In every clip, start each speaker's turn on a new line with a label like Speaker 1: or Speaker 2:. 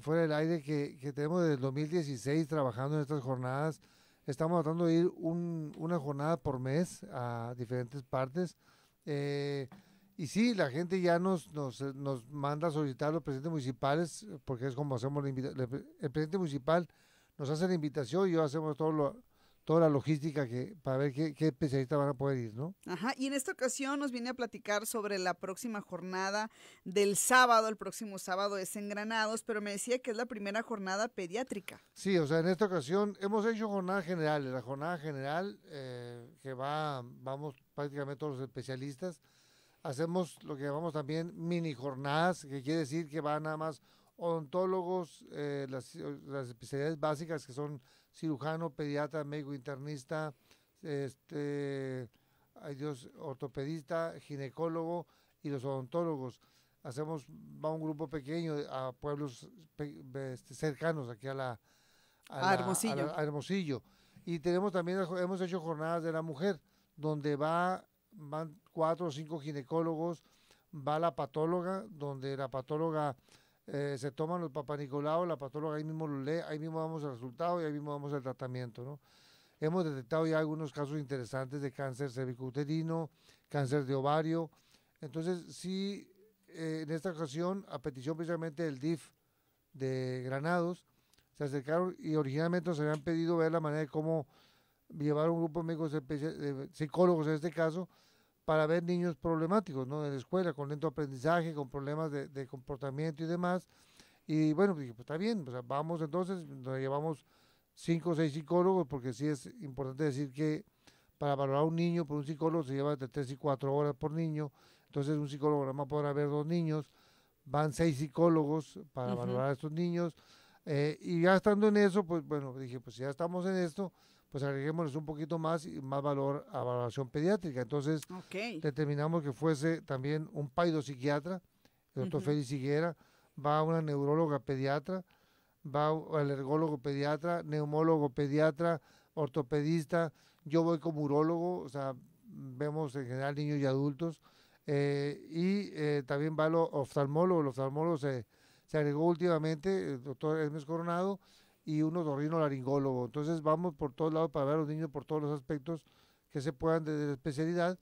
Speaker 1: fuera del aire que, tenemos desde el 2016 trabajando en estas jornadas. Estamos tratando de ir una jornada por mes a diferentes partes. Eh, y sí, la gente ya nos, nos, eh, nos manda a solicitar los presidentes municipales, porque es como hacemos la invitación. El presidente municipal nos hace la invitación y yo hacemos todo lo, toda la logística que, para ver qué, especialistas van a poder ir, ¿no?
Speaker 2: Ajá, y en esta ocasión nos viene a platicar sobre la próxima jornada del sábado, el próximo sábado es en Granados, pero me decía que es la primera jornada pediátrica.
Speaker 1: Sí, o sea, en esta ocasión hemos hecho jornadas generales, la jornada general eh, que va, vamos prácticamente todos los especialistas, hacemos lo que llamamos también mini jornadas, que quiere decir que van nada más odontólogos, eh, las especialidades básicas que son cirujano, pediatra, médico internista, este, Dios, ortopedista, ginecólogo y los odontólogos. Hacemos, va un grupo pequeño a pueblos este, cercanos aquí a la ah, Hermosillo. Hermosillo. Y tenemos también, hemos hecho jornadas de la mujer, donde va, van cuatro o cinco ginecólogos, va la patóloga, donde la patóloga eh, se toman los nicolau la patóloga ahí mismo lo lee, ahí mismo damos el resultado y ahí mismo damos el tratamiento, ¿no? Hemos detectado ya algunos casos interesantes de cáncer cervicuterino, cáncer de ovario. Entonces, sí, eh, en esta ocasión, a petición precisamente del DIF de Granados, se acercaron y originalmente nos habían pedido ver la manera de cómo llevar un grupo de psicólogos en este caso, para ver niños problemáticos, ¿no? En la escuela, con lento aprendizaje, con problemas de, comportamiento y demás. Y bueno, pues dije, pues está bien, vamos entonces, nos llevamos cinco o seis psicólogos, porque sí es importante decir que para valorar a un niño por un psicólogo se lleva entre tres y cuatro horas por niño, entonces un psicólogo nada más podrá ver dos niños, van seis psicólogos para valorar a estos niños, eh, y ya estando en eso, pues bueno, dije, pues ya estamos en esto, pues agreguémonos un poquito más y más valor a valoración pediátrica. Entonces, determinamos que fuese también un paido psiquiatra, el doctor Félix Higuera, va una neuróloga pediatra, va un ergólogo pediatra, neumólogo pediatra, ortopedista, yo voy como urólogo, o sea, vemos en general niños y adultos, eh, y eh, también va el oftalmólogo, el oftalmólogo se, se agregó últimamente, el doctor Hermes Coronado, y un laringólogo. Entonces vamos por todos lados para ver a los niños por todos los aspectos que se puedan desde la especialidad.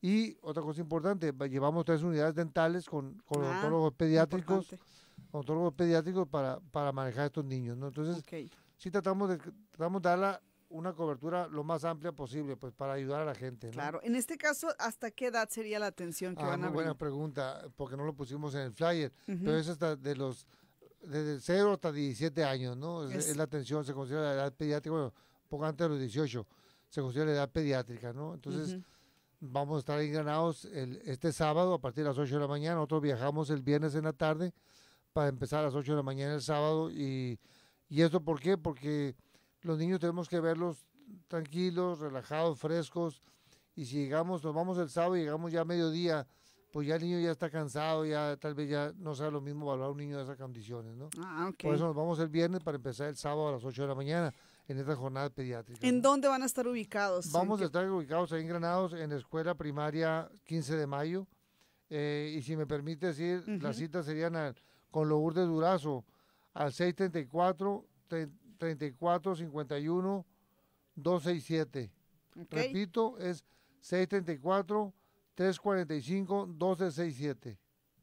Speaker 1: Y otra cosa importante, llevamos tres unidades dentales con, con ah, odontólogos pediátricos, odontólogos pediátricos para, para manejar a estos niños. Entonces, sí tratamos de, tratamos de una cobertura lo más amplia posible, pues para ayudar a la gente. Claro,
Speaker 2: en este caso, ¿hasta qué edad sería la
Speaker 1: atención que ah, van a muy buena pregunta, porque no lo pusimos en el flyer, pero es hasta de los desde 0 hasta 17 años, ¿no? Es, la atención, se considera la edad pediátrica, bueno, poco antes de los 18, se considera la edad pediátrica, ¿no? Entonces, vamos a estar en ganados el, este sábado a partir de las 8 de la mañana, nosotros viajamos el viernes en la tarde para empezar a las 8 de la mañana el sábado y, y esto ¿por qué? Porque los niños tenemos que verlos tranquilos, relajados, frescos y si llegamos, nos vamos el sábado y llegamos ya a mediodía, pues ya el niño ya está cansado, ya tal vez ya no sea lo mismo valorar a un niño de esas condiciones, ¿no? Ah, Por eso nos vamos el viernes para empezar el sábado a las 8 de la mañana en esta jornada pediátrica. ¿En
Speaker 2: dónde van a estar ubicados? Vamos a
Speaker 1: estar ubicados ahí en Granados, en la escuela primaria 15 de mayo. Eh, y si me permite decir, las citas serían con con de Durazo al 634 3451 267. Repito, es 634 345-1267.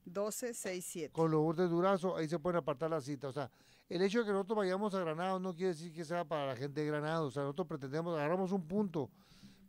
Speaker 1: 1267. Con los de Durazo, ahí se pueden apartar la cita. O sea, el hecho de que nosotros vayamos a Granado no quiere decir que sea para la gente de Granado. O sea, nosotros pretendemos, agarramos un punto.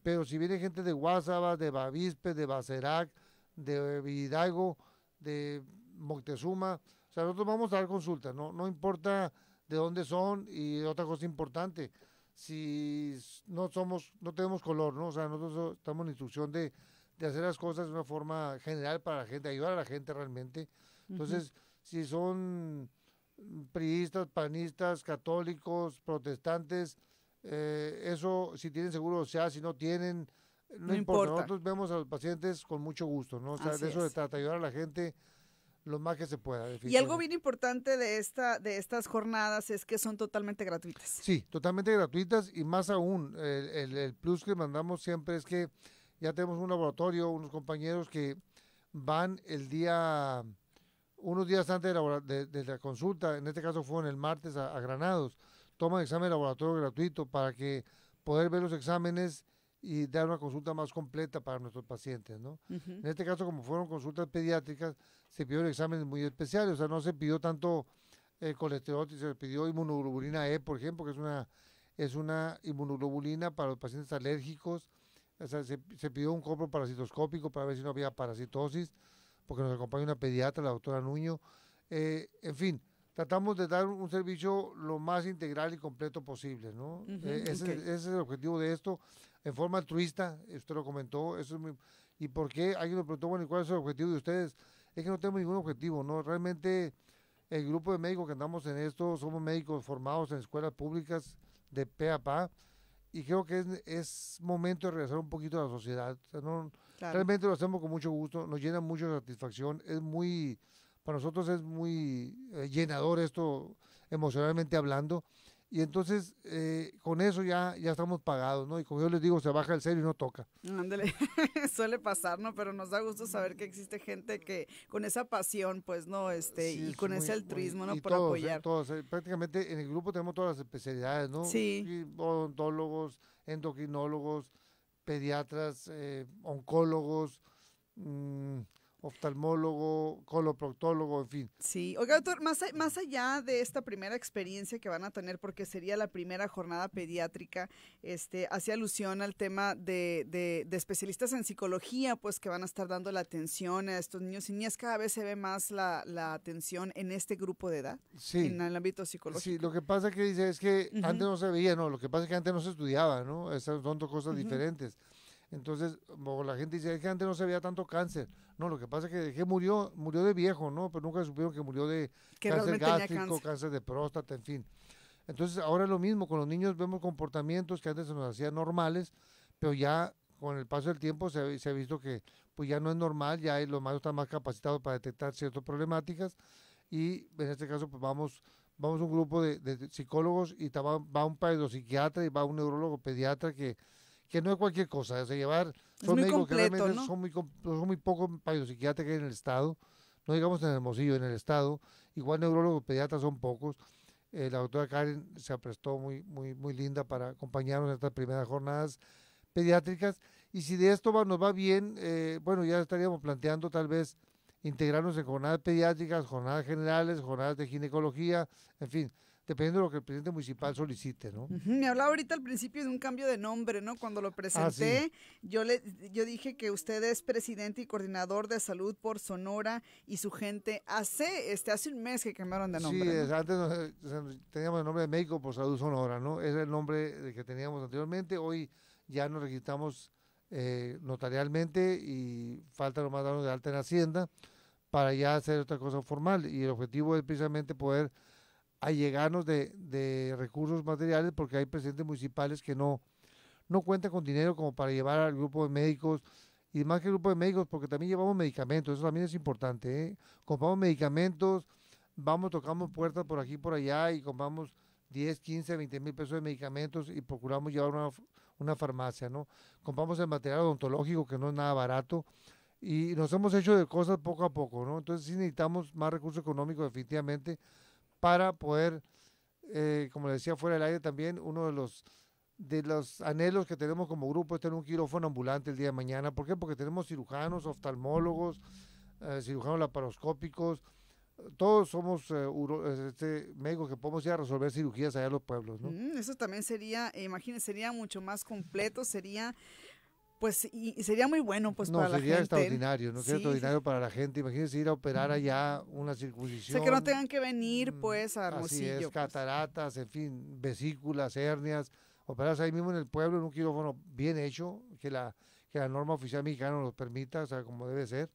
Speaker 1: Pero si viene gente de Guasaba, de Bavispe, de Bacerac, de Hidalgo, de Moctezuma, o sea, nosotros vamos a dar consulta, no, no importa de dónde son y otra cosa importante, si no somos, no tenemos color, ¿no? O sea, nosotros estamos en instrucción de de hacer las cosas de una forma general para la gente, ayudar a la gente realmente. Entonces, si son mm, priistas, panistas, católicos, protestantes, eh, eso, si tienen seguro, o sea, si no tienen, eh, no, importa. Nosotros vemos a los pacientes con mucho gusto, ¿no? O sea, de eso se trata, ayudar a la gente lo más que se pueda. Y algo
Speaker 2: bien importante de esta de estas jornadas es que son totalmente gratuitas.
Speaker 1: Sí, totalmente gratuitas y más aún, el plus que mandamos siempre es que ya tenemos un laboratorio, unos compañeros que van el día, unos días antes de la, consulta, en este caso fue en el martes a, Granados, toman examen de laboratorio gratuito para que poder ver los exámenes y dar una consulta más completa para nuestros pacientes, En este caso, como fueron consultas pediátricas, se pidieron exámenes muy especiales, o sea, no se pidió tanto eh, colesterol, se pidió inmunoglobulina E, por ejemplo, que es una, es una inmunoglobulina para los pacientes alérgicos, se, pidió un compro parasitoscópico para ver si no había parasitosis, porque nos acompaña una pediatra, la doctora Nuño. Eh, en fin, tratamos de dar un servicio lo más integral y completo posible, ¿no? Eh, ese, es el objetivo de esto, en forma altruista, usted lo comentó, eso ¿y por qué? Alguien lo preguntó, bueno, ¿y cuál es el objetivo de ustedes? Es que no tenemos ningún objetivo, ¿no? Realmente el grupo de médicos que andamos en esto, somos médicos formados en escuelas públicas de PAPA, y creo que es, momento de regresar un poquito a la sociedad. Realmente lo hacemos con mucho gusto, nos llena mucha satisfacción, es muy, para nosotros es muy eh, llenador esto emocionalmente hablando y entonces eh, con eso ya, ya estamos pagados, ¿no? Y como yo les digo, se baja el serio y no toca.
Speaker 2: Ándale, suele pasar, ¿no? Pero nos da gusto saber que existe gente que con esa pasión, pues, ¿no? este Y con ese altruismo, ¿no? Por ¿eh? apoyar.
Speaker 1: todos, eh, prácticamente en el grupo tenemos todas las especialidades, ¿no? Sí. odontólogos, endocrinólogos, pediatras, oncólogos, mmm, oftalmólogo, coloproctólogo, en fin. Sí,
Speaker 2: oiga, doctor, más, allá de esta primera experiencia que van a tener, porque sería la primera jornada pediátrica, este, hace alusión al tema de, de, especialistas en psicología, pues que van a estar dando la atención a estos niños y niñas, cada vez se ve más la, atención en este grupo de edad,
Speaker 1: en el ámbito psicológico. Sí, lo que pasa es que antes no se veía, no, lo que pasa es que antes no se estudiaba, ¿no? Esas son dos cosas diferentes. Entonces, la gente dice, es que antes no se veía tanto cáncer. No, lo que pasa es que murió, murió de viejo, ¿no? Pero nunca supieron que murió de cáncer gástrico, cáncer. de próstata, en fin. Entonces, ahora es lo mismo, con los niños vemos comportamientos que antes se nos hacían normales, pero ya con el paso del tiempo se, ha visto que pues ya no es normal, ya los más están más capacitados para detectar ciertas problemáticas y en este caso pues vamos vamos un grupo de, psicólogos y va, va un psiquiatra y va un neurólogo pediatra que que no es cualquier cosa, es llevar, son médicos que realmente son muy, son muy pocos psiquiatras que en el Estado, no digamos en Hermosillo, en el Estado, igual neurólogos pediatras son pocos. Eh, la doctora Karen se aprestó muy, muy, muy linda para acompañarnos en estas primeras jornadas pediátricas. Y si de esto nos va bien, eh, bueno, ya estaríamos planteando tal vez integrarnos en jornadas pediátricas, jornadas generales, jornadas de ginecología, en fin, dependiendo de lo que el presidente municipal solicite, ¿no?
Speaker 2: Me hablaba ahorita al principio de un cambio de nombre, ¿no? Cuando lo ah, presenté, yo le yo dije que usted es presidente y coordinador de salud por Sonora y su gente hace este hace un mes que cambiaron de nombre. Sí, antes
Speaker 1: teníamos el nombre de México por Salud Sonora, ¿no? es el nombre que teníamos anteriormente. Hoy ya nos registramos eh, notarialmente y falta lo más darnos de alta en Hacienda para ya hacer otra cosa formal y el objetivo es precisamente poder llegarnos de, de recursos materiales porque hay presidentes municipales que no, no cuentan con dinero como para llevar al grupo de médicos y más que el grupo de médicos porque también llevamos medicamentos, eso también es importante. ¿eh? Compramos medicamentos, vamos, tocamos puertas por aquí por allá y compramos 10, 15, 20 mil pesos de medicamentos y procuramos llevar una, una farmacia, ¿no? Compramos el material odontológico que no es nada barato y nos hemos hecho de cosas poco a poco, ¿no? Entonces sí necesitamos más recursos económicos definitivamente para poder, eh, como le decía fuera del aire también, uno de los de los anhelos que tenemos como grupo es tener un quirófano ambulante el día de mañana. ¿Por qué? Porque tenemos cirujanos, oftalmólogos, eh, cirujanos laparoscópicos, todos somos eh, este, médicos que podemos ir a resolver cirugías allá en los pueblos,
Speaker 2: mm, eso también sería, imagínense, sería mucho más completo, sería pues y, sería muy bueno pues no, para la gente. No, sería extraordinario, no sería extraordinario
Speaker 1: para la gente. Imagínense ir a operar allá una circuncisión. O que no
Speaker 2: tengan que venir mm, pues a Así es, pues.
Speaker 1: cataratas, en fin, vesículas, hernias, operarse ahí mismo en el pueblo en un quirófano bien hecho, que la que la norma oficial mexicana nos permita, o sea, como debe ser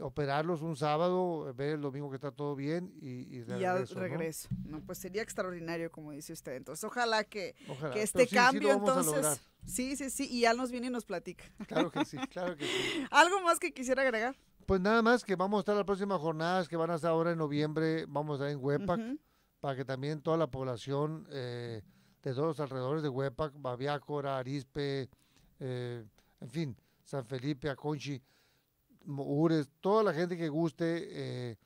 Speaker 1: operarlos un sábado, ver el domingo que está todo bien y, y regreso. regreso.
Speaker 2: ¿no? pues sería extraordinario, como dice usted. Entonces, ojalá que, este cambio, entonces. Sí, sí, sí, y ya nos viene y nos platica. Claro que
Speaker 1: sí, claro que sí.
Speaker 2: ¿Algo más que quisiera
Speaker 1: agregar? Pues nada más que vamos a estar las próximas jornadas que van a estar ahora en noviembre, vamos a estar en Huepac, para que también toda la población eh, de todos los alrededores de Huepac, Babiácora, Arispe, eh, en fin, San Felipe, Aconchi, Ures, toda la gente que guste, eh,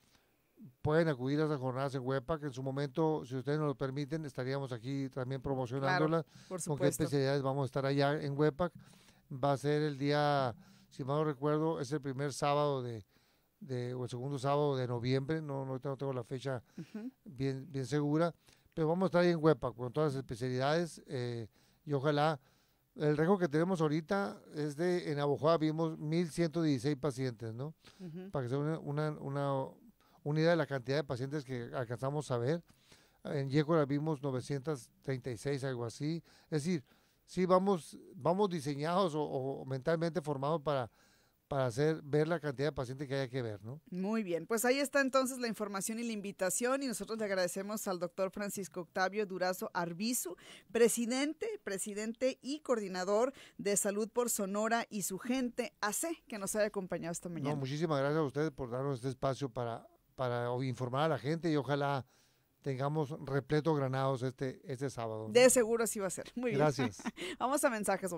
Speaker 1: pueden acudir a esas jornadas en Huepa, en su momento, si ustedes nos lo permiten, estaríamos aquí también promocionándolas. Claro, con qué especialidades vamos a estar allá en Huepac. Va a ser el día, si mal no recuerdo, es el primer sábado de, de o el segundo sábado de noviembre, no, no, tengo la fecha bien, bien segura, pero vamos a estar ahí en Huepac con todas las especialidades eh, y ojalá el riesgo que tenemos ahorita es de, en Abojoa vimos 1.116 pacientes, ¿no? Para que sea una, una, unidad de la cantidad de pacientes que alcanzamos a ver. En Yecora vimos 936, algo así. Es decir, sí vamos, vamos diseñados o, o mentalmente formados para para hacer ver la cantidad de pacientes que haya que ver, ¿no?
Speaker 2: Muy bien, pues ahí está entonces la información y la invitación y nosotros le agradecemos al doctor Francisco Octavio Durazo Arbizu, presidente, presidente y coordinador de Salud por Sonora y su gente AC, que nos haya acompañado esta mañana.
Speaker 1: muchísimas gracias a ustedes por darnos este espacio para, para informar a la gente y ojalá tengamos repleto granados este, este sábado. De
Speaker 2: seguro sí va a ser. Muy bien. Gracias. Vamos a mensajes.